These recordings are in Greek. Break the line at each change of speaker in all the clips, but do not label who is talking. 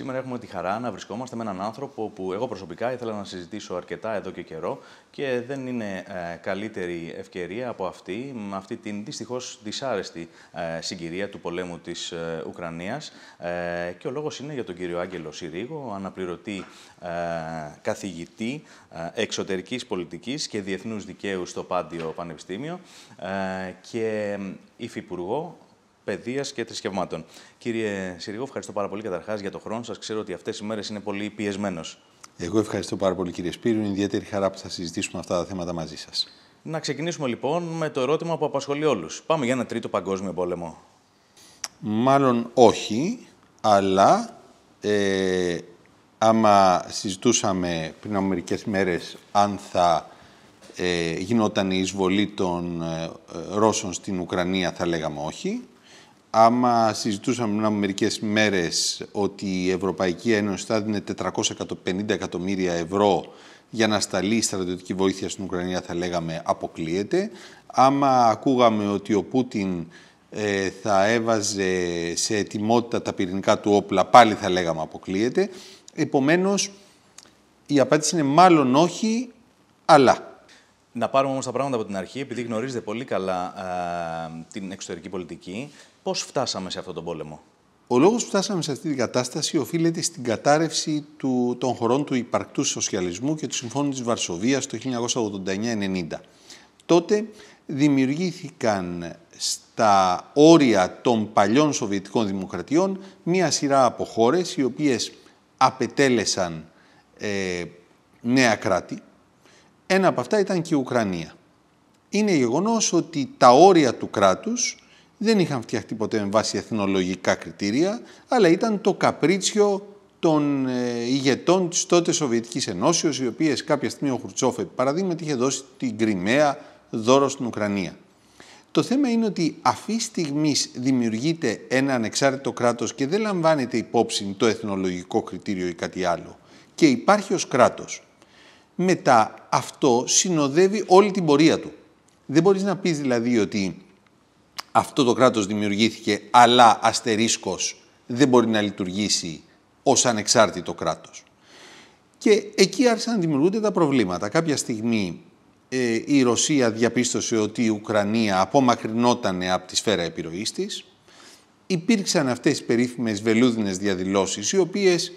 Σήμερα έχουμε τη χαρά να βρισκόμαστε με έναν άνθρωπο που εγώ προσωπικά ήθελα να συζητήσω αρκετά εδώ και καιρό και δεν είναι ε, καλύτερη ευκαιρία από αυτή, με αυτή την δυστυχώς δυσάρεστη ε, συγκυρία του πολέμου της ε, Ουκρανίας. Ε, και ο λόγος είναι για τον κύριο Άγγελο Συρίγο, αναπληρωτή καθηγητή εξωτερικής πολιτικής και διεθνούς δικαίου στο Πάντιο Πανεπιστήμιο και υφυπουργό παιδείας και θρησκευμάτων. Κύριε Συρίγο, ευχαριστώ πάρα πολύ καταρχάς για τον χρόνο σας. Ξέρω ότι αυτές οι μέρες είναι πολύ πιεσμένος. Εγώ ευχαριστώ
πάρα πολύ, κύριε Σπύρου. Είναι ιδιαίτερη χαρά που θα συζητήσουμε αυτά τα θέματα μαζί σας.
Να ξεκινήσουμε λοιπόν με το ερώτημα που απασχολεί όλους. Πάμε για ένα τρίτο παγκόσμιο πόλεμο.
Μάλλον όχι, αλλά ε, άμα συζητούσαμε πριν από μερικές μέρες αν θα ε, γινόταν η εισβολή των ε, ε Ρώσων στην Ουκρανία θα λέγαμε όχι άμα συζητούσαμε πριν μερικές μέρες ότι η Ευρωπαϊκή Ένωση θα δίνει 450 εκατομμύρια ευρώ για να σταλεί στρατιωτική βοήθεια στην Ουκρανία, θα λέγαμε αποκλείεται. Άμα ακούγαμε ότι ο Πούτιν ε, θα έβαζε σε ετοιμότητα τα πυρηνικά του όπλα, πάλι θα λέγαμε αποκλείεται. Επομένως, η απάντηση είναι μάλλον όχι, αλλά.
Να πάρουμε όμως τα πράγματα από την αρχή, επειδή γνωρίζετε πολύ καλά ε, την εξωτερική πολιτική. Πώς φτάσαμε σε αυτόν τον πόλεμο,
Ο λόγος που φτάσαμε σε αυτή την κατάσταση οφείλεται στην κατάρρευση του, των χωρών του υπαρκτού σοσιαλισμού και του Συμφώνου της Βαρσοβίας το 1989-90. Τότε δημιουργήθηκαν στα όρια των παλιών Σοβιετικών Δημοκρατιών μία σειρά από χώρες οι οποίες απετέλεσαν ε, νέα κράτη ένα από αυτά ήταν και η Ουκρανία. Είναι γεγονός ότι τα όρια του κράτους δεν είχαν φτιαχτεί ποτέ με βάση εθνολογικά κριτήρια, αλλά ήταν το καπρίτσιο των ε, ηγετών της τότε Σοβιετικής Ενώσεως, οι οποίες κάποια στιγμή ο επί παραδείγματι, είχε δώσει την Κρυμαία δώρο στην Ουκρανία. Το θέμα είναι ότι αυτή τη στιγμή δημιουργείται ένα ανεξάρτητο κράτος και δεν λαμβάνεται υπόψη το εθνολογικό κριτήριο ή κάτι άλλο. Και υπάρχει ως κράτος μετά αυτό συνοδεύει όλη την πορεία του. Δεν μπορείς να πεις δηλαδή ότι αυτό το κράτος δημιουργήθηκε αλλά αστερίσκος δεν μπορεί να λειτουργήσει ως ανεξάρτητο κράτος. Και εκεί άρχισαν να δημιουργούνται τα προβλήματα. Κάποια στιγμή ε, η Ρωσία διαπίστωσε ότι η Ουκρανία απομακρυνόταν από τη σφαίρα επιρροής της. Υπήρξαν αυτές οι περίφημες βελούδινες διαδηλώσεις, οι οποίες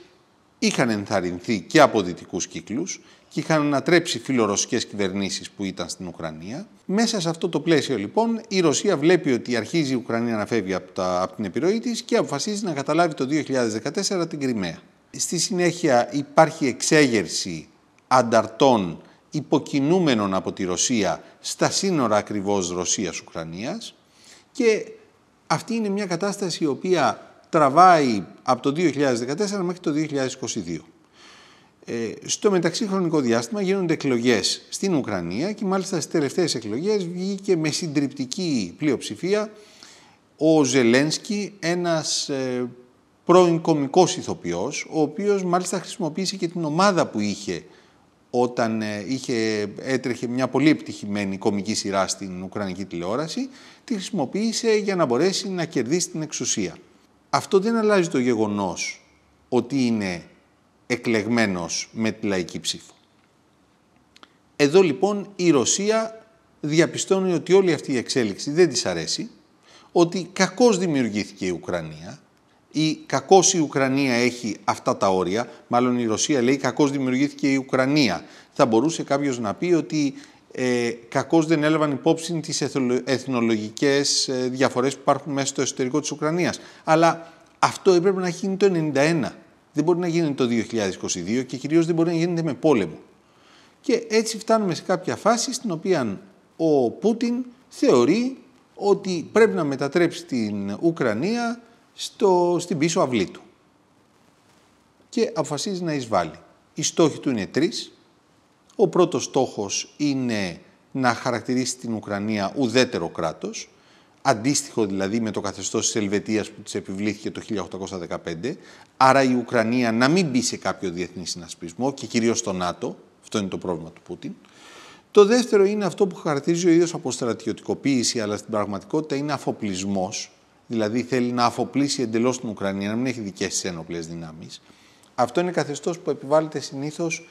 είχαν ενθαρρυνθεί και από δυτικούς κύκλους και είχαν ανατρέψει φιλορωσικές κυβερνήσεις που ήταν στην Ουκρανία. Μέσα σε αυτό το πλαίσιο λοιπόν η Ρωσία βλέπει ότι αρχίζει η Ουκρανία να φεύγει από, από την επιρροή της και αποφασίζει να καταλάβει το 2014 την Κρυμαία. Στη συνέχεια υπάρχει εξέγερση ανταρτών υποκινούμενων από τη Ρωσία στα σύνορα ακριβώς Ρωσίας-Ουκρανίας και αυτή είναι μια κατάσταση η οποία τραβάει από το 2014 μέχρι το 2022. Ε, στο μεταξύ χρονικό διάστημα γίνονται εκλογές στην Ουκρανία και μάλιστα στις τελευταίες εκλογές βγήκε με συντριπτική πλειοψηφία ο Ζελένσκι, ένας ε, πρώην κομικός ηθοποιός, ο οποίος μάλιστα χρησιμοποίησε και την ομάδα που είχε όταν ε, είχε, έτρεχε μια πολύ επιτυχημένη κομική σειρά στην Ουκρανική τηλεόραση, τη χρησιμοποίησε για να μπορέσει να κερδίσει την εξουσία. Αυτό δεν αλλάζει το γεγονός ότι είναι εκλεγμένος με τη λαϊκή ψήφο. Εδώ λοιπόν η Ρωσία διαπιστώνει ότι όλη αυτή η εξέλιξη δεν της αρέσει, ότι κακώς δημιουργήθηκε η Ουκρανία, η κακώς η Ουκρανία έχει αυτά τα όρια, μάλλον η Ρωσία λέει κακώς δημιουργήθηκε η Ουκρανία. Θα μπορούσε κάποιος να πει ότι ε, κακώς δεν έλαβαν υπόψη τις εθνολογικές ε, διαφορές που υπάρχουν μέσα στο εσωτερικό της Ουκρανίας. Αλλά αυτό έπρεπε να γίνει το 1991. Δεν μπορεί να γίνει το 2022 και κυρίως δεν μπορεί να γίνεται με πόλεμο. Και έτσι φτάνουμε σε κάποια φάση στην οποία ο Πούτιν θεωρεί ότι πρέπει να μετατρέψει την Ουκρανία στο, στην πίσω αυλή του. Και αποφασίζει να εισβάλλει. Οι στόχοι του είναι τρεις. Ο πρώτος στόχος είναι να χαρακτηρίσει την Ουκρανία ουδέτερο κράτος, αντίστοιχο δηλαδή με το καθεστώς της Ελβετίας που της επιβλήθηκε το 1815, άρα η Ουκρανία να μην μπει σε κάποιο διεθνή συνασπισμό και κυρίως στο ΝΑΤΟ, αυτό είναι το πρόβλημα του Πούτιν. Το δεύτερο είναι αυτό που χαρακτηρίζει ο ίδιος από στρατιωτικοποίηση, αλλά στην πραγματικότητα είναι αφοπλισμός, δηλαδή θέλει να αφοπλίσει εντελώς την Ουκρανία, να μην έχει δικές της ένοπλες δυνάμεις. Αυτό είναι καθεστώς που επιβάλλεται συνήθως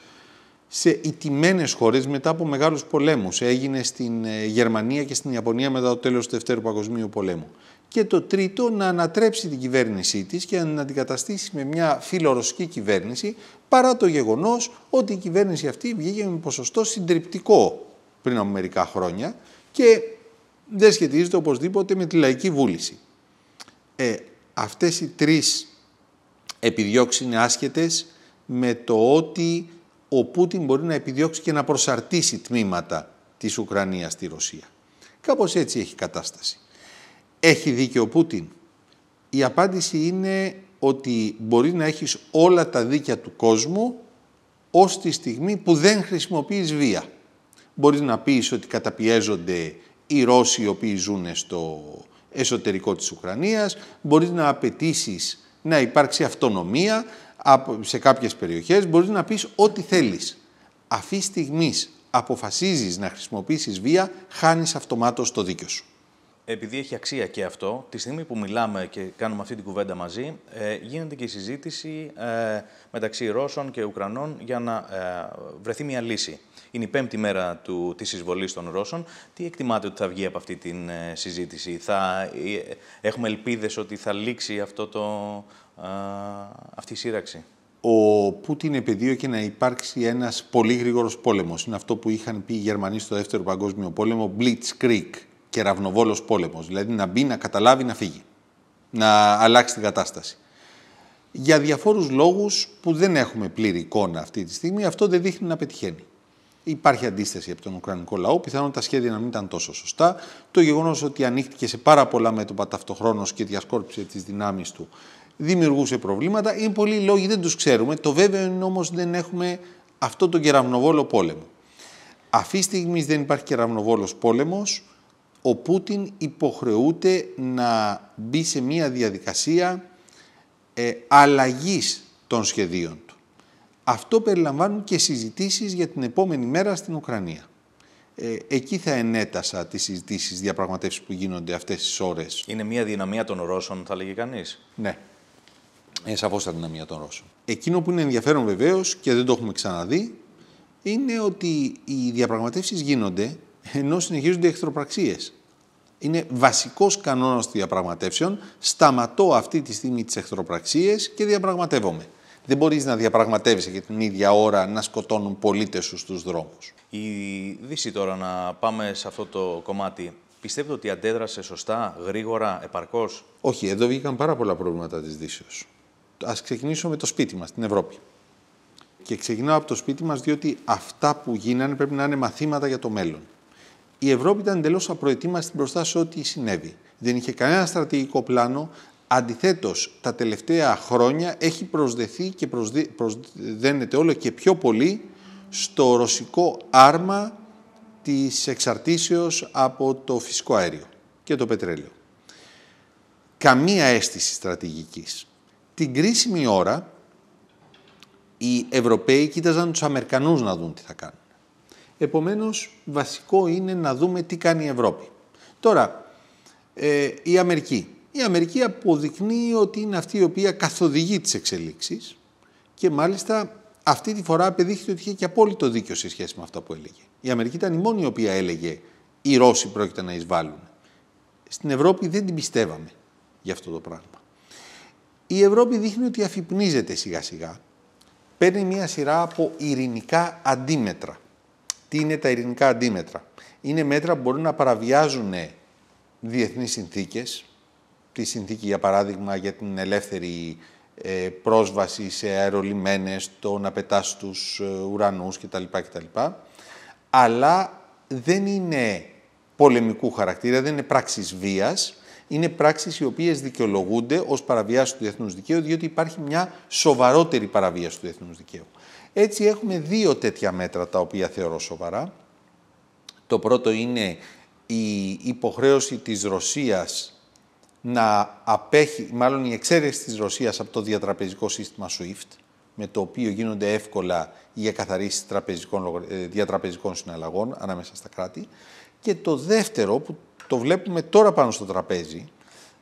σε ιτημένες χώρες μετά από μεγάλους πολέμους. Έγινε στην ε, Γερμανία και στην Ιαπωνία μετά το τέλος του Δευτέρου Παγκοσμίου Πολέμου. Και το τρίτο, να ανατρέψει την κυβέρνησή της και να αντικαταστήσει με μια φιλορωσική κυβέρνηση, παρά το γεγονός ότι η κυβέρνηση αυτή βγήκε με ποσοστό συντριπτικό πριν από μερικά χρόνια και δεν σχετίζεται οπωσδήποτε με τη λαϊκή βούληση. Ε, αυτές οι τρεις επιδιώξεις είναι άσχετες με το ότι ο Πούτιν μπορεί να επιδιώξει και να προσαρτήσει τμήματα της Ουκρανίας στη Ρωσία. Κάπως έτσι έχει κατάσταση. Έχει δίκιο ο Πούτιν. Η απάντηση είναι ότι μπορεί να έχεις όλα τα δίκια του κόσμου ως τη στιγμή που δεν χρησιμοποιείς βία. Μπορείς να πεις ότι καταπιέζονται οι Ρώσοι οι οποίοι ζουν στο εσωτερικό της Ουκρανίας, μπορείς να απαιτήσεις να υπάρξει αυτονομία, σε κάποιες περιοχές μπορείς να πεις ό,τι θέλεις. Αυτή τη αποφασίζεις να χρησιμοποιήσεις βία, χάνεις αυτομάτως το δίκιο σου
επειδή έχει αξία και αυτό, τη στιγμή που μιλάμε και κάνουμε αυτή την κουβέντα μαζί, ε, γίνεται και η συζήτηση ε, μεταξύ Ρώσων και Ουκρανών για να ε, βρεθεί μια λύση. Είναι η πέμπτη μέρα του, της εισβολής των Ρώσων. Τι εκτιμάτε ότι θα βγει από αυτή τη ε, συζήτηση. Θα, ε, έχουμε ελπίδες ότι θα λήξει αυτό το, αυτή η σύραξη.
Ο Πούτιν επαιδείωκε να υπάρξει ένας πολύ γρήγορος πόλεμος. Είναι αυτό που είχαν πει οι Γερμανοί στο Δεύτερο Παγκόσμιο Πόλεμο, Blitzkrieg κεραυνοβόλο πόλεμος. Δηλαδή να μπει, να καταλάβει, να φύγει. Να αλλάξει την κατάσταση. Για διάφορου λόγους που δεν έχουμε πλήρη εικόνα αυτή τη στιγμή, αυτό δεν δείχνει να πετυχαίνει. Υπάρχει αντίσταση από τον Ουκρανικό λαό, πιθανόν τα σχέδια να μην ήταν τόσο σωστά. Το γεγονός ότι ανοίχτηκε σε πάρα πολλά μέτωπα ταυτοχρόνως και διασκόρπισε τις δυνάμεις του δημιουργούσε προβλήματα. Είναι πολλοί λόγοι, δεν τους ξέρουμε. Το βέβαιο είναι όμως δεν έχουμε αυτό τον κεραυνοβόλο πόλεμο. Αυτή τη στιγμή δεν υπάρχει κεραυνοβόλος πόλεμος ο Πούτιν υποχρεούται να μπει σε μία διαδικασία ε, αλλαγής των σχεδίων του. Αυτό περιλαμβάνουν και συζητήσεις για την επόμενη μέρα στην Ουκρανία. Ε, εκεί θα ενέτασα τις συζητήσεις, διαπραγματεύσεις που γίνονται αυτές τις ώρες.
Είναι μία δυναμία των Ρώσων, θα λέγει κανείς.
Ναι. Είναι σαφώς τα δυναμία των Ρώσων.
Εκείνο που είναι ενδιαφέρον βεβαίως και δεν το έχουμε ξαναδεί,
είναι ότι οι διαπραγματεύσεις γίνονται ενώ συνεχίζονται οι εχθροπραξίες. Είναι βασικός κανόνας των διαπραγματεύσεων. Σταματώ αυτή τη στιγμή τις εχθροπραξίες και διαπραγματεύομαι. Δεν μπορείς να διαπραγματεύεσαι και την ίδια ώρα να σκοτώνουν πολίτες σου στους δρόμους.
Η Δύση τώρα να πάμε σε αυτό το κομμάτι. Πιστεύετε ότι αντέδρασε σωστά, γρήγορα, επαρκώς.
Όχι, εδώ βγήκαν πάρα πολλά προβλήματα της Δύσεως. Ας ξεκινήσω με το σπίτι μας την Ευρώπη. Και ξεκινάω από το σπίτι μας διότι αυτά που γίνανε πρέπει να είναι μαθήματα για το μέλλον η Ευρώπη ήταν εντελώς απροετοίμαστη μπροστά σε ό,τι συνέβη. Δεν είχε κανένα στρατηγικό πλάνο. Αντιθέτως, τα τελευταία χρόνια έχει προσδεθεί και προσδε... προσδένεται όλο και πιο πολύ στο ρωσικό άρμα της εξαρτήσεως από το φυσικό αέριο και το πετρέλαιο. Καμία αίσθηση στρατηγικής. Την κρίσιμη ώρα οι Ευρωπαίοι κοίταζαν τους Αμερικανούς να δουν τι θα κάνουν. Επομένως, βασικό είναι να δούμε τι κάνει η Ευρώπη. Τώρα, ε, η Αμερική. Η Αμερική αποδεικνύει ότι είναι αυτή η οποία καθοδηγεί τις εξελίξεις και μάλιστα αυτή τη φορά απεδείχθηκε ότι είχε και απόλυτο δίκιο σε σχέση με αυτά που έλεγε. Η Αμερική ήταν η μόνη η οποία έλεγε οι Ρώσοι πρόκειται να εισβάλλουν. Στην Ευρώπη δεν την πιστεύαμε για αυτό το πράγμα. Η Ευρώπη δείχνει ότι αφυπνίζεται σιγά σιγά. Παίρνει μια σειρά από ειρηνικά αντίμετρα. Τι είναι τα ειρηνικά αντίμετρα. Είναι μέτρα που μπορούν να παραβιάζουν διεθνείς συνθήκες, τη συνθήκη για παράδειγμα για την ελεύθερη ε, πρόσβαση σε αερολιμένες, το να πετάς στους ε, ουρανούς κτλ. κτλ. Αλλά δεν είναι πολεμικού χαρακτήρα, δεν είναι πράξεις βίας, είναι πράξεις οι οποίες δικαιολογούνται ως παραβιάσεις του διεθνούς δικαίου, διότι υπάρχει μια σοβαρότερη παραβίαση του διεθνούς δικαίου. Έτσι έχουμε δύο τέτοια μέτρα τα οποία θεωρώ σοβαρά. Το πρώτο είναι η υποχρέωση της Ρωσίας να απέχει, μάλλον η εξαίρεση της Ρωσίας από το διατραπεζικό σύστημα SWIFT, με το οποίο γίνονται εύκολα οι εκαθαρίσεις τραπεζικών, ε, διατραπεζικών συναλλαγών ανάμεσα στα κράτη. Και το δεύτερο που το βλέπουμε τώρα πάνω στο τραπέζι,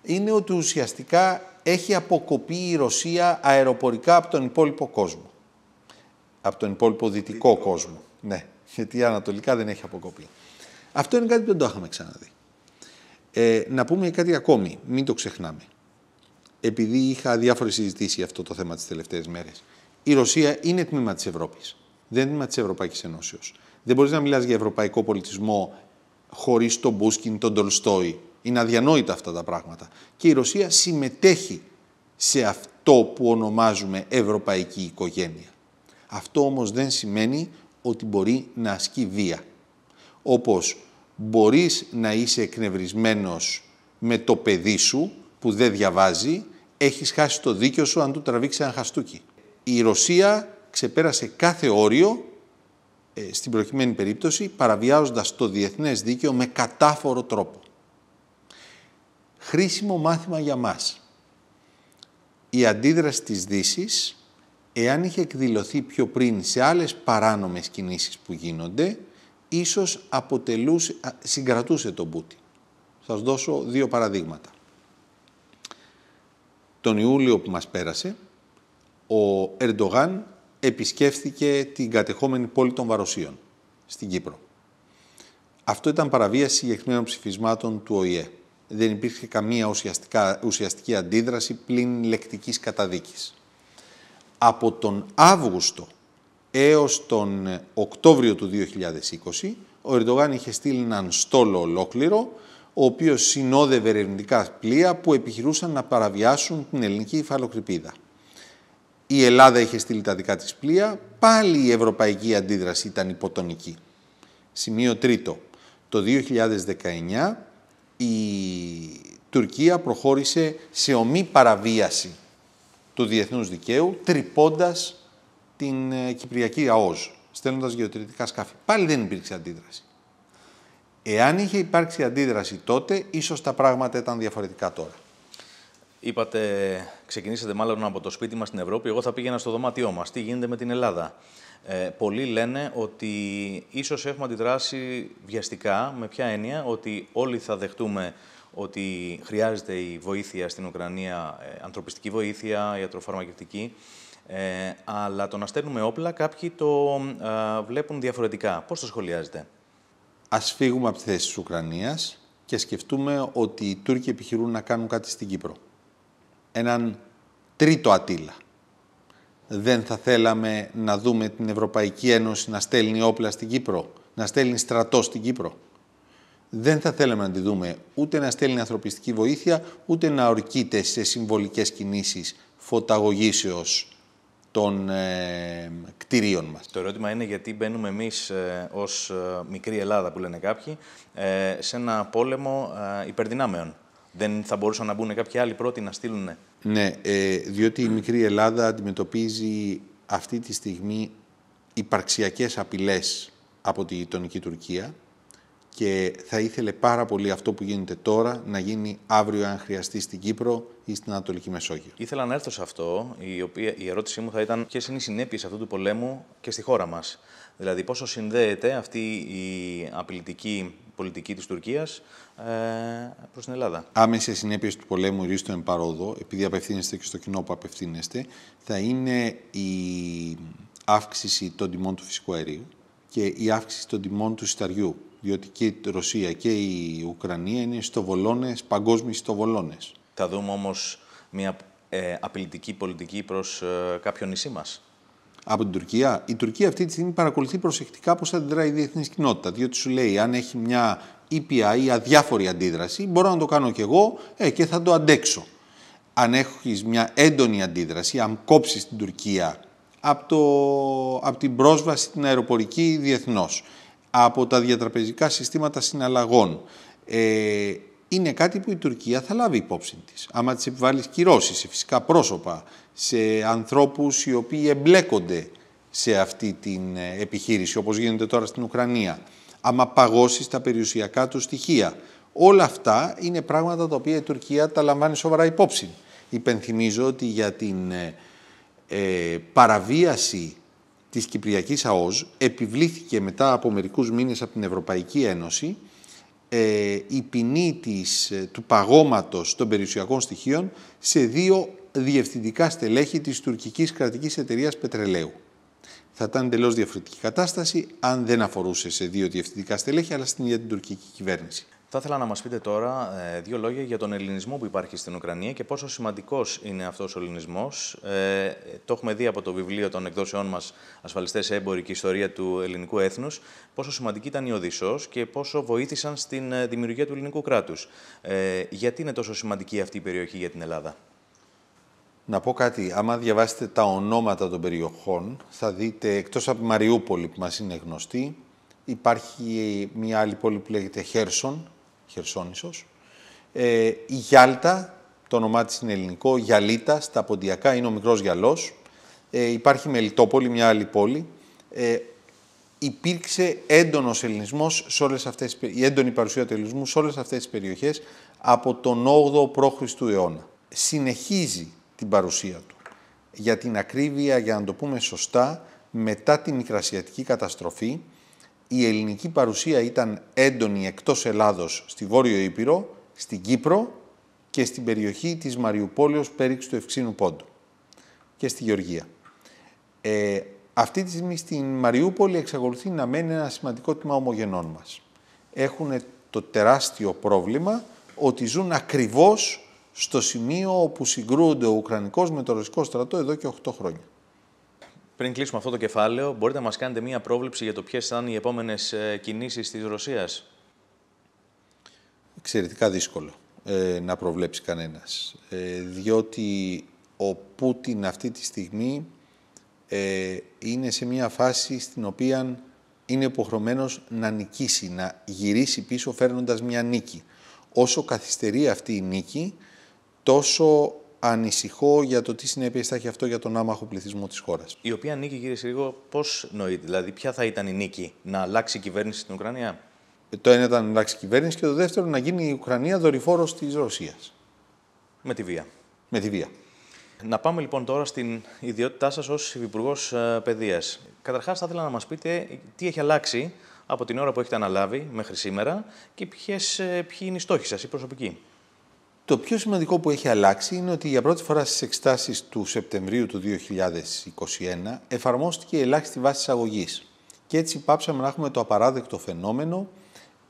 είναι ότι ουσιαστικά έχει αποκοπεί η Ρωσία αεροπορικά από τον υπόλοιπο κόσμο από τον υπόλοιπο δυτικό κόσμο. Ναι, γιατί η Ανατολικά δεν έχει αποκοπεί. Αυτό είναι κάτι που δεν το είχαμε ξαναδεί. Ε, να πούμε κάτι ακόμη, μην το ξεχνάμε. Επειδή είχα διάφορε συζητήσεις για αυτό το θέμα τις τελευταίες μέρες. Η Ρωσία είναι τμήμα της Ευρώπης. Δεν είναι τμήμα της Ευρωπαϊκής Ενώσεως. Δεν μπορείς να μιλάς για ευρωπαϊκό πολιτισμό χωρίς τον Μπούσκιν, τον Τολστόι. Είναι αδιανόητα αυτά τα πράγματα. Και η Ρωσία συμμετέχει σε αυτό που ονομάζουμε ευρωπαϊκή οικογένεια. Αυτό όμως δεν σημαίνει ότι μπορεί να ασκεί βία. Όπως μπορείς να είσαι εκνευρισμένος με το παιδί σου που δεν διαβάζει, έχεις χάσει το δίκιο σου αν του τραβήξει ένα χαστούκι. Η Ρωσία ξεπέρασε κάθε όριο, ε, στην προκειμένη περίπτωση, παραβιάζοντας το διεθνές δίκαιο με κατάφορο τρόπο. Χρήσιμο μάθημα για μας. Η αντίδραση της Δύσης, εάν είχε εκδηλωθεί πιο πριν σε άλλες παράνομες κινήσεις που γίνονται, ίσως αποτελούσε, συγκρατούσε τον Πούτιν. Σας δώσω δύο παραδείγματα. Τον Ιούλιο που μας πέρασε, ο Ερντογάν επισκέφθηκε την κατεχόμενη πόλη των Βαροσίων στην Κύπρο. Αυτό ήταν παραβίαση συγκεκριμένων ψηφισμάτων του ΟΗΕ. Δεν υπήρχε καμία ουσιαστική αντίδραση πλην λεκτικής καταδίκης από τον Αύγουστο έως τον Οκτώβριο του 2020, ο Ερντογάν είχε στείλει έναν στόλο ολόκληρο, ο οποίος συνόδευε ερευνητικά πλοία που επιχειρούσαν να παραβιάσουν την ελληνική υφαλοκρηπίδα. Η Ελλάδα είχε στείλει τα δικά της πλοία, πάλι η ευρωπαϊκή αντίδραση ήταν υποτονική. Σημείο τρίτο. Το 2019 η Τουρκία προχώρησε σε ομή παραβίαση του διεθνούς δικαίου, τρυπώντας την ε, Κυπριακή ΑΟΖ, στέλνοντας γεωτηρητικά σκάφη. Πάλι δεν υπήρξε αντίδραση. Εάν είχε υπάρξει αντίδραση τότε, ίσως τα πράγματα ήταν διαφορετικά τώρα.
Είπατε, ξεκινήσατε μάλλον από το σπίτι μας στην Ευρώπη, εγώ θα πήγαινα στο δωμάτιό μας. Τι γίνεται με την Ελλάδα. Ε, πολλοί λένε ότι ίσως έχουμε αντιδράσει βιαστικά, με ποια έννοια, ότι όλοι θα δεχτούμε ότι χρειάζεται η βοήθεια στην Ουκρανία, ε, ανθρωπιστική βοήθεια, ιατροφαρμακευτική, ε, αλλά το να στέλνουμε όπλα κάποιοι το ε, βλέπουν διαφορετικά. Πώς το σχολιάζετε?
Ας φύγουμε από τη θέση της Ουκρανίας και σκεφτούμε ότι οι Τούρκοι επιχειρούν να κάνουν κάτι στην Κύπρο. Έναν τρίτο ατύλα. Δεν θα θέλαμε να δούμε την Ευρωπαϊκή Ένωση να στέλνει όπλα στην Κύπρο, να στέλνει στρατό στην Κύπρο δεν θα θέλαμε να τη δούμε ούτε να στέλνει ανθρωπιστική βοήθεια, ούτε να ορκείται σε συμβολικές κινήσεις
φωταγωγήσεως
των ε, κτηρίων
μας. Το ερώτημα είναι γιατί μπαίνουμε εμείς ε, ως ε, μικρή Ελλάδα που λένε κάποιοι ε, σε ένα πόλεμο ε, υπερδυνάμεων. Δεν θα μπορούσαν να μπουν κάποιοι άλλοι πρώτοι να στείλουν.
Ναι, διότι η μικρή Ελλάδα αντιμετωπίζει αυτή τη στιγμή υπαρξιακές απειλές από τη γειτονική Τουρκία και θα ήθελε πάρα πολύ αυτό που γίνεται τώρα να γίνει αύριο, αν χρειαστεί, στην Κύπρο ή στην Ανατολική Μεσόγειο.
Ήθελα να έρθω σε αυτό. Η, οποία, η ερώτησή μου θα ήταν ποιες είναι οι συνέπειες αυτού του πολέμου και στη χώρα μας. Δηλαδή, πόσο συνδέεται αυτή η απειλητική πολιτική της Τουρκίας ε, προς την Ελλάδα.
Άμεσες συνέπειες του πολέμου, ρίστο εμπαρόδο, επειδή απευθύνεστε και στο κοινό που απευθύνεστε, θα είναι η αύξηση των τιμών του φυσικού αερίου και η αύξηση των τιμών του σιταριού διότι και η Ρωσία και η Ουκρανία είναι στοβολώνες, παγκόσμιοι στοβολώνες.
Θα δούμε όμως μια ε, απειλητική πολιτική προς ε, κάποιο νησί μας. Από την
Τουρκία. Η Τουρκία αυτή τη στιγμή παρακολουθεί προσεκτικά πώς αντιδράει η διεθνής κοινότητα. Διότι σου λέει, αν έχει μια ήπια e ή αδιάφορη αντίδραση, μπορώ να το κάνω κι εγώ ε, και θα το αντέξω. Αν έχεις μια έντονη αντίδραση, αν κόψεις την Τουρκία από, το, από την πρόσβαση την αεροπορική διεθνώς, από τα διατραπεζικά συστήματα συναλλαγών ε, είναι κάτι που η Τουρκία θα λάβει υπόψη της. Άμα της επιβάλλεις κυρώσεις σε φυσικά πρόσωπα, σε ανθρώπους οι οποίοι εμπλέκονται σε αυτή την ε, επιχείρηση, όπως γίνεται τώρα στην Ουκρανία, άμα παγώσεις τα περιουσιακά του στοιχεία. Όλα αυτά είναι πράγματα τα οποία η Τουρκία τα λαμβάνει σοβαρά υπόψη. Υπενθυμίζω ότι για την ε, ε, παραβίαση της Κυπριακής ΑΟΣ επιβλήθηκε μετά από μερικούς μήνες από την Ευρωπαϊκή Ένωση ε, η ποινή της, ε, του παγώματος των περιουσιακών στοιχείων σε δύο διευθυντικά στελέχη της τουρκικής κρατικής εταιρείας πετρελαίου. Θα ήταν εντελώς διαφορετική κατάσταση αν δεν αφορούσε σε δύο διευθυντικά στελέχη, αλλά στην ίδια την τουρκική κυβέρνηση. Θα
ήθελα να μας πείτε τώρα ε, δύο λόγια για τον ελληνισμό που υπάρχει στην Ουκρανία και πόσο σημαντικός είναι αυτός ο ελληνισμός. Ε, το έχουμε δει από το βιβλίο των εκδόσεών μας ασφαλιστές έμποροι και ιστορία του ελληνικού έθνους» πόσο σημαντική ήταν η Οδυσσός και πόσο βοήθησαν στην ε, δημιουργία του ελληνικού κράτους. Ε, γιατί είναι τόσο σημαντική αυτή η περιοχή για την Ελλάδα.
Να πω κάτι, άμα διαβάσετε τα ονόματα των περιοχών, θα δείτε, εκτός από Μαριούπολη που μας είναι γνωστή, υπάρχει μια άλλη πόλη που λέγεται Χέρσον, Χερσόνησος. Ε, η Γιάλτα, το όνομά της είναι ελληνικό, Γιαλίτα, στα Ποντιακά είναι ο Μικρός Γιαλός. Ε, υπάρχει Μελιτόπολη, μια άλλη πόλη. Ε, υπήρξε έντονος ελληνισμός, σε όλες αυτές, η έντονη παρουσία του ελληνισμού σε όλες αυτές τις περιοχές από τον 8ο π.Χ. αιώνα. Συνεχίζει την παρουσία του. Για την ακρίβεια, για να το πούμε σωστά, μετά την Μικρασιατική καταστροφή, η ελληνική παρουσία ήταν έντονη εκτός Ελλάδος στη Βόρειο Ήπειρο, στην Κύπρο και στην περιοχή της Μαριουπόλεως πέριξ του Ευξήνου Πόντου και στη Γεωργία. Ε, αυτή τη στιγμή στην Μαριούπολη εξακολουθεί να μένει ένα σημαντικό τμήμα ομογενών μας. Έχουν το τεράστιο πρόβλημα ότι ζουν ακριβώς στο σημείο όπου συγκρούονται ο Ουκρανικός με το Ρωσικό στρατό εδώ και 8 χρόνια.
Πριν κλείσουμε αυτό το κεφάλαιο, μπορείτε να μας κάνετε μία πρόβλεψη για το ποιες θα είναι οι επόμενες ε, κινήσεις της Ρωσίας.
Εξαιρετικά δύσκολο ε, να προβλέψει κανένας. Ε, διότι ο Πούτιν αυτή τη στιγμή είναι σε μία φάση στην οποία είναι υποχρεωμένος να νικήσει, να γυρίσει πίσω φέρνοντας μία νίκη. Όσο καθυστερεί αυτή η νίκη, τόσο ανησυχώ για το τι συνέπειες θα έχει αυτό για τον άμαχο πληθυσμό της χώρας.
Η οποία νίκη, κύριε Συρίγο, πώς νοείται, δηλαδή, ποια θα ήταν η νίκη, να αλλάξει η κυβέρνηση στην Ουκρανία. Το ένα ήταν να αλλάξει η κυβέρνηση και το δεύτερο να γίνει η
Ουκρανία δορυφόρος της Ρωσίας.
Με τη βία. Με τη βία. Να πάμε λοιπόν τώρα στην ιδιότητά σας ως Υπουργό ε, Παιδείας. Καταρχάς, θα ήθελα να μας πείτε τι έχει αλλάξει από την ώρα που έχετε αναλάβει μέχρι σήμερα και ποιες, ε, ποιοι είναι οι στόχοι σας, οι προσωπικοί. Το πιο
σημαντικό που έχει αλλάξει είναι ότι για πρώτη φορά στις εκστάσεις του Σεπτεμβρίου του 2021 εφαρμόστηκε η ελάχιστη βάση εισαγωγής. Και έτσι πάψαμε να έχουμε το απαράδεκτο φαινόμενο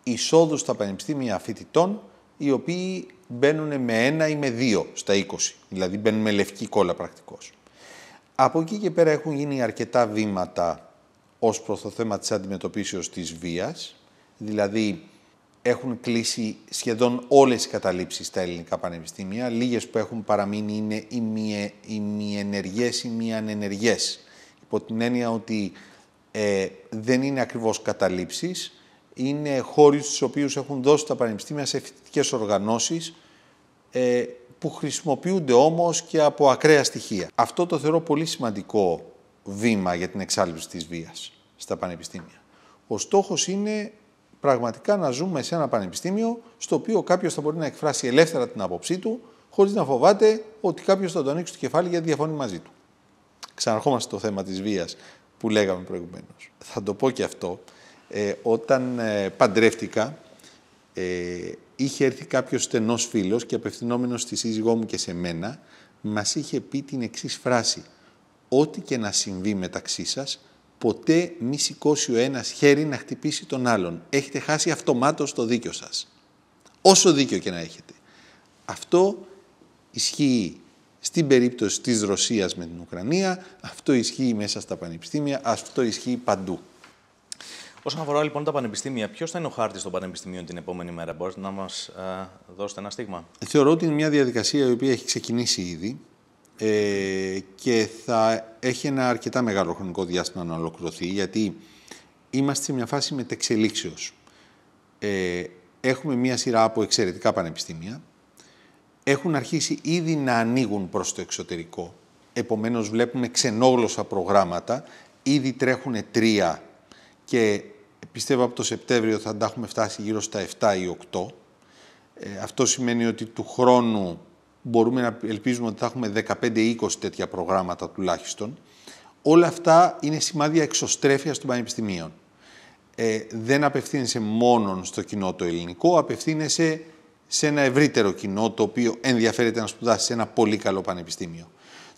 εισόδου στα πανεπιστήμια φοιτητών οι οποίοι μπαίνουν με ένα ή με δύο στα 20, δηλαδή μπαίνουν με λευκή κόλλα πρακτικώς. Από εκεί και πέρα έχουν γίνει αρκετά βήματα ως προς το θέμα της αντιμετωπίσεως της βίας, δηλαδή έχουν κλείσει σχεδόν όλες οι καταλήψεις στα ελληνικά πανεπιστήμια. Λίγες που έχουν παραμείνει είναι οι μη, οι μη ενεργές ή Υπό την έννοια ότι ε, δεν είναι ακριβώς καταλήψεις, είναι χώροι στους οποίους έχουν δώσει τα πανεπιστήμια σε φοιτητικές οργανώσεις ε, που χρησιμοποιούνται όμως και από ακραία στοιχεία. Αυτό το θεωρώ πολύ σημαντικό βήμα για την εξάλληψη της βίας στα πανεπιστήμια. Ο στόχος είναι πραγματικά να ζούμε σε ένα πανεπιστήμιο στο οποίο κάποιος θα μπορεί να εκφράσει ελεύθερα την άποψή του, χωρίς να φοβάται ότι κάποιος θα τον ανοίξει το κεφάλι γιατί διαφωνεί μαζί του. Ξαναρχόμαστε στο θέμα της βίας που λέγαμε προηγουμένως. Θα το πω και αυτό. Ε, όταν ε, παντρεύτηκα, ε, είχε έρθει κάποιος στενός φίλος και απευθυνόμενος στη σύζυγό μου και σε μένα, μας είχε πει την εξής φράση. Ό,τι και να συμβεί μεταξύ σας, ποτέ μη σηκώσει ο ένας χέρι να χτυπήσει τον άλλον. Έχετε χάσει αυτομάτως το δίκιο σας. Όσο δίκιο και να έχετε. Αυτό ισχύει στην περίπτωση της Ρωσίας με την Ουκρανία, αυτό ισχύει μέσα στα πανεπιστήμια, αυτό ισχύει παντού.
Όσον αφορά λοιπόν τα πανεπιστήμια, ποιος θα είναι ο χάρτης των πανεπιστημίων την επόμενη μέρα, μπορείτε να μας ε, δώσετε ένα στίγμα.
Θεωρώ ότι είναι μια διαδικασία η οποία έχει ξεκινήσει ήδη. Ε, και θα έχει ένα αρκετά μεγάλο χρονικό διάστημα να ολοκληρωθεί γιατί είμαστε σε μια φάση μετεξελίξεως. Ε, έχουμε μια σειρά από εξαιρετικά πανεπιστήμια, έχουν αρχίσει ήδη να ανοίγουν προς το εξωτερικό, επομένως βλέπουμε ξενόγλωσσα προγράμματα, ήδη τρέχουν τρία και πιστεύω από το Σεπτέμβριο θα τα έχουμε φτάσει γύρω στα 7 ή 8. Ε, αυτό σημαίνει ότι του χρόνου μπορούμε να ελπίζουμε ότι θα έχουμε 15-20 τέτοια προγράμματα τουλάχιστον. Όλα αυτά είναι σημάδια εξωστρέφειας των πανεπιστημίων. Ε, δεν απευθύνεσαι μόνον στο κοινό το ελληνικό, απευθύνεσαι σε ένα ευρύτερο κοινό το οποίο ενδιαφέρεται να σπουδάσει σε ένα πολύ καλό πανεπιστήμιο.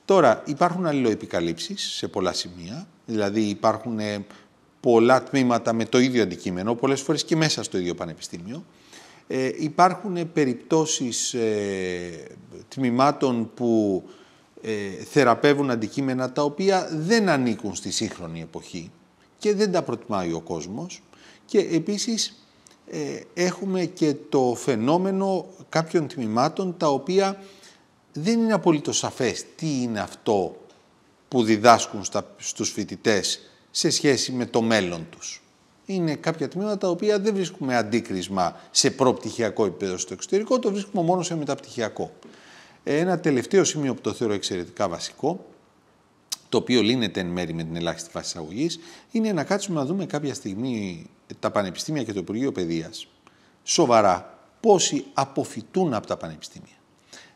Τώρα, υπάρχουν αλληλοεπικαλύψεις σε πολλά σημεία, δηλαδή υπάρχουν ε, πολλά τμήματα με το ίδιο αντικείμενο, πολλές φορές και μέσα στο ίδιο πανεπιστήμιο. Ε, υπάρχουν περιπτώσεις ε, τμήματων που ε, θεραπεύουν αντικείμενα τα οποία δεν ανήκουν στη σύγχρονη εποχή και δεν τα προτιμάει ο κόσμος και επίσης ε, έχουμε και το φαινόμενο κάποιων τμήματων τα οποία δεν είναι απολύτως σαφές τι είναι αυτό που διδάσκουν στα, στους φοιτητές σε σχέση με το μέλλον τους είναι κάποια τμήματα τα οποία δεν βρίσκουμε αντίκρισμα σε προπτυχιακό επίπεδο στο εξωτερικό, το βρίσκουμε μόνο σε μεταπτυχιακό. Ένα τελευταίο σημείο που το θεωρώ εξαιρετικά βασικό, το οποίο λύνεται εν μέρη με την ελάχιστη φάση εισαγωγής, είναι να κάτσουμε να δούμε κάποια στιγμή τα πανεπιστήμια και το Υπουργείο Παιδείας σοβαρά πόσοι αποφυτούν από τα πανεπιστήμια.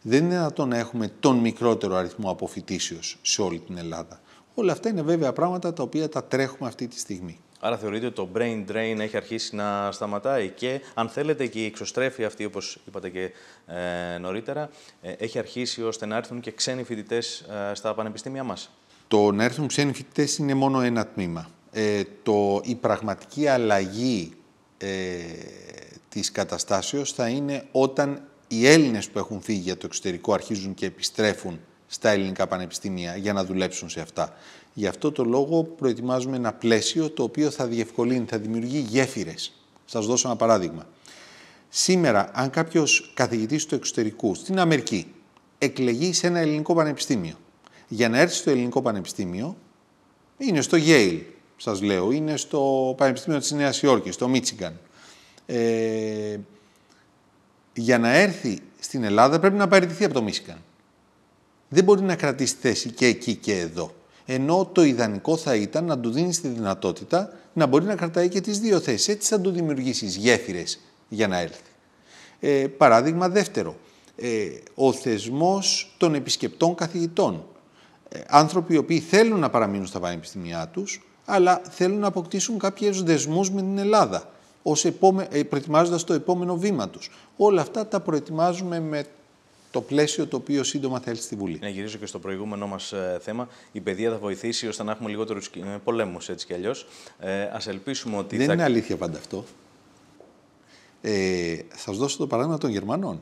Δεν είναι δυνατόν να έχουμε τον μικρότερο αριθμό αποφυτήσεως σε όλη την Ελλάδα. Όλα αυτά είναι βέβαια πράγματα τα οποία τα τρέχουμε αυτή τη στιγμή.
Άρα θεωρείτε ότι το brain drain έχει αρχίσει να σταματάει και αν θέλετε και η εξωστρέφεια αυτή, όπως είπατε και ε, νωρίτερα, ε, έχει αρχίσει ώστε να έρθουν και ξένοι φοιτητές ε, στα πανεπιστήμια μας.
Το να έρθουν ξένοι φοιτητές είναι μόνο ένα τμήμα. Ε, το, η πραγματική αλλαγή της καταστάσεως θα είναι όταν οι Έλληνες που έχουν φύγει για το εξωτερικό αρχίζουν και επιστρέφουν στα ελληνικά πανεπιστήμια για να δουλέψουν σε αυτά. Γι' αυτό το λόγο προετοιμάζουμε ένα πλαίσιο το οποίο θα διευκολύνει, θα δημιουργεί γέφυρες. Σας δώσω ένα παράδειγμα. Σήμερα, αν κάποιος καθηγητής του εξωτερικού στην Αμερική εκλεγεί σε ένα ελληνικό πανεπιστήμιο, για να έρθει στο ελληνικό πανεπιστήμιο, είναι στο Yale, Σας λέω, είναι στο Πανεπιστήμιο της Νέας Υόρκης, στο Μίτσιγκαν. Ε, για να έρθει στην Ελλάδα πρέπει να παραιτηθεί από το Μίτσιγκαν. Δεν μπορεί να κρατήσει θέση και εκεί και εδώ. Ενώ το ιδανικό θα ήταν να του δίνεις τη δυνατότητα να μπορεί να κρατάει και τις δύο θέσεις. Έτσι θα του δημιουργήσεις γέφυρες για να έλθει. Ε, παράδειγμα δεύτερο, ε, ο θεσμός των επισκεπτών καθηγητών. Ε, άνθρωποι οι οποίοι θέλουν να παραμείνουν στα πανεπιστήμια τους, αλλά θέλουν να αποκτήσουν κάποιους δεσμούς με την Ελλάδα, ως ε, το επόμενο βήμα τους. Όλα αυτά
τα προετοιμάζουμε με το πλαίσιο το οποίο σύντομα θα έλθει στη Βουλή. Να γυρίσω και στο προηγούμενό μας ε, θέμα. Η παιδεία θα βοηθήσει ώστε να έχουμε λιγότερους ε, πολέμους έτσι κι αλλιώς. Ε, Ας ελπίσουμε ότι. Δεν θα... είναι αλήθεια
πάντα αυτό. Ε, θα σας δώσω το παράδειγμα των Γερμανών.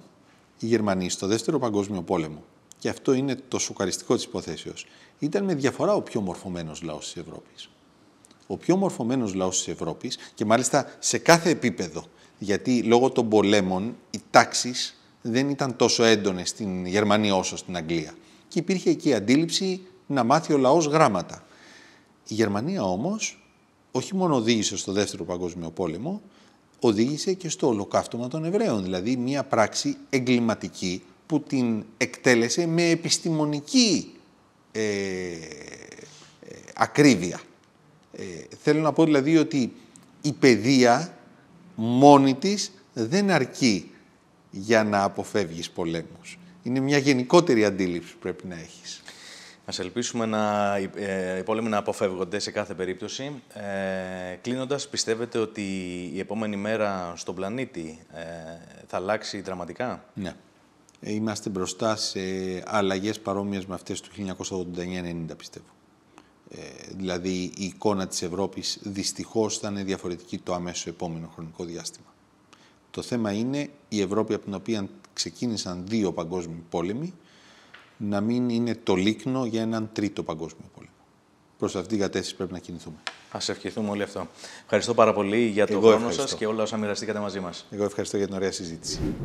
Οι Γερμανοί στο δεύτερο παγκόσμιο πόλεμο, και αυτό είναι το σοκαριστικό της υποθέσεως, ήταν με διαφορά ο πιο μορφωμένος λαός της Ευρώπης. Ο πιο μορφωμένος λαός της Ευρώπης και μάλιστα σε κάθε επίπεδο. Γιατί λόγω των πολέμων οι τάξεις δεν ήταν τόσο έντονες στην Γερμανία όσο στην Αγγλία. Και υπήρχε εκεί η αντίληψη να μάθει ο λαός γράμματα. Η Γερμανία όμως όχι μόνο οδήγησε στο Δεύτερο Παγκόσμιο Πόλεμο, οδήγησε και στο ολοκαύτωμα των Εβραίων, δηλαδή μια πράξη εγκληματική που την εκτέλεσε με επιστημονική ε, ε ακρίβεια. Ε, θέλω να πω δηλαδή ότι η παιδεία μόνη της δεν αρκεί για να αποφεύγεις πολέμους. Είναι μια γενικότερη αντίληψη που πρέπει να έχεις.
Ας ελπίσουμε να, ε, οι πόλεμοι να αποφεύγονται σε κάθε περίπτωση. Ε, κλείνοντας, πιστεύετε ότι η επόμενη μέρα στον πλανήτη ε, θα αλλάξει δραματικά?
Ναι. Ε, είμαστε μπροστά σε αλλαγές παρόμοιες με αυτές του 1989-90, πιστεύω. Ε, δηλαδή η εικόνα της Ευρώπης δυστυχώς θα είναι διαφορετική το αμέσως επόμενο χρονικό διάστημα. Το θέμα είναι η Ευρώπη από την οποία ξεκίνησαν δύο παγκόσμιοι πόλεμοι να μην είναι το λίκνο για έναν τρίτο παγκόσμιο πόλεμο. Προς αυτήν την κατεύθυνση πρέπει να κινηθούμε.
Ας ευχηθούμε όλοι αυτό. Ευχαριστώ πάρα πολύ για τον χρόνο σας και όλα όσα μοιραστήκατε μαζί μας.
Εγώ ευχαριστώ για την ωραία συζήτηση.